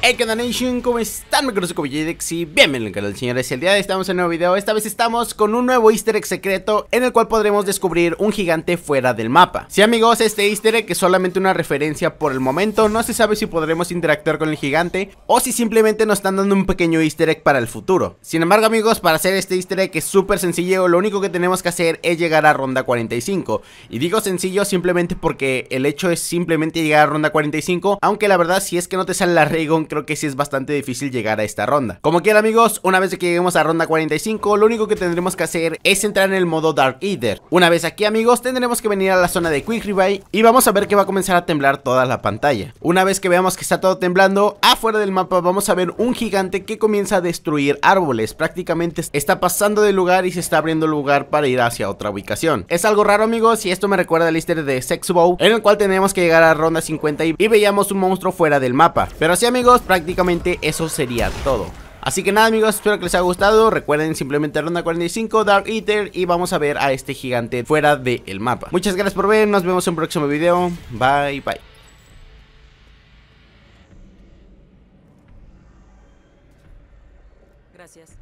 Hey, ¿qué Nation? ¿Cómo están? Me conozco como JDX y bienvenidos al canal, señores. El día de hoy estamos en un nuevo video. Esta vez estamos con un nuevo easter egg secreto en el cual podremos descubrir un gigante fuera del mapa. Sí, amigos, este easter egg es solamente una referencia por el momento. No se sabe si podremos interactuar con el gigante o si simplemente nos están dando un pequeño easter egg para el futuro. Sin embargo, amigos, para hacer este easter egg es súper sencillo. Lo único que tenemos que hacer es llegar a ronda 45. Y digo sencillo simplemente porque el hecho es simplemente llegar a ronda 45. Aunque la verdad, si es que no te sale la Raygon creo que sí es bastante difícil llegar a esta ronda. Como quiera amigos, una vez que lleguemos a ronda 45, lo único que tendremos que hacer es entrar en el modo Dark Eater. Una vez aquí amigos, tendremos que venir a la zona de Quick Revive y vamos a ver que va a comenzar a temblar toda la pantalla. Una vez que veamos que está todo temblando, afuera del mapa vamos a ver un gigante que comienza a destruir árboles. Prácticamente está pasando de lugar y se está abriendo lugar para ir hacia otra ubicación. Es algo raro amigos y esto me recuerda al easter de Sex Sexbow en el cual tenemos que llegar a ronda 50 y veíamos un monstruo fuera del mapa. Pero sí, amigos, prácticamente eso sería todo. Así que nada amigos, espero que les haya gustado, recuerden simplemente ronda 45, Dark Eater y vamos a ver a este gigante fuera del mapa. Muchas gracias por ver, nos vemos en un próximo video, bye bye. Gracias.